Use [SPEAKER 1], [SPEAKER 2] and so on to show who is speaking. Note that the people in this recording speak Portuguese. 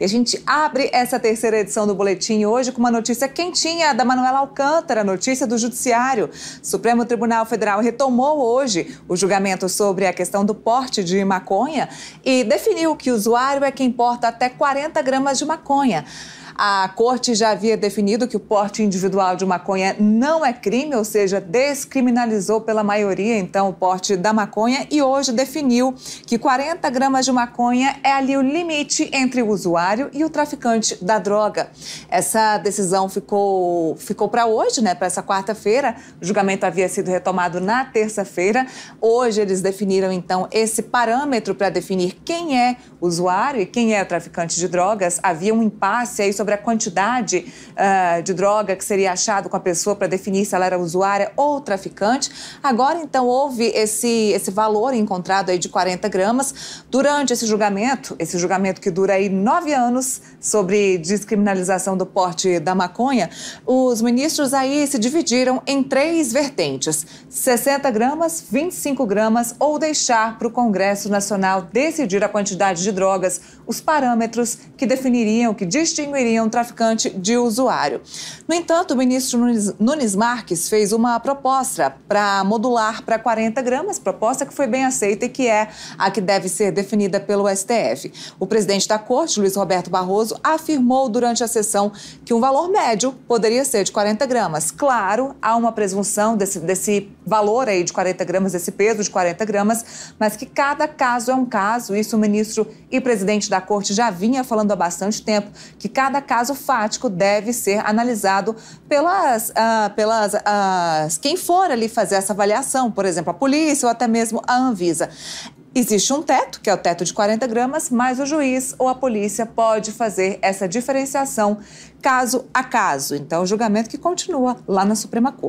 [SPEAKER 1] E a gente abre essa terceira edição do Boletim hoje com uma notícia quentinha da Manuela Alcântara, notícia do Judiciário. O Supremo Tribunal Federal retomou hoje o julgamento sobre a questão do porte de maconha e definiu que o usuário é quem porta até 40 gramas de maconha a corte já havia definido que o porte individual de maconha não é crime, ou seja, descriminalizou pela maioria, então, o porte da maconha e hoje definiu que 40 gramas de maconha é ali o limite entre o usuário e o traficante da droga. Essa decisão ficou, ficou para hoje, né, para essa quarta-feira. O julgamento havia sido retomado na terça-feira. Hoje eles definiram, então, esse parâmetro para definir quem é usuário e quem é traficante de drogas. Havia um impasse aí sobre sobre a quantidade uh, de droga que seria achado com a pessoa para definir se ela era usuária ou traficante. Agora, então, houve esse, esse valor encontrado aí de 40 gramas. Durante esse julgamento, esse julgamento que dura aí nove anos sobre descriminalização do porte da maconha, os ministros aí se dividiram em três vertentes: 60 gramas, 25 gramas ou deixar para o Congresso Nacional decidir a quantidade de drogas os parâmetros que definiriam, que distinguiriam traficante de usuário. No entanto, o ministro Nunes, Marques fez uma proposta para modular para 40 gramas, proposta que foi bem aceita e que é a que deve ser definida pelo STF. O presidente da corte, Luiz Roberto Barroso, afirmou durante a sessão que um valor médio poderia ser de 40 gramas. Claro, há uma presunção desse, desse valor aí de 40 gramas, desse peso de 40 gramas, mas que cada caso é um caso. Isso o ministro e presidente da a corte já vinha falando há bastante tempo que cada caso fático deve ser analisado pelas, ah, pelas ah, quem for ali fazer essa avaliação, por exemplo, a polícia ou até mesmo a Anvisa. Existe um teto, que é o teto de 40 gramas, mas o juiz ou a polícia pode fazer essa diferenciação caso a caso. Então, julgamento que continua lá na Suprema Corte.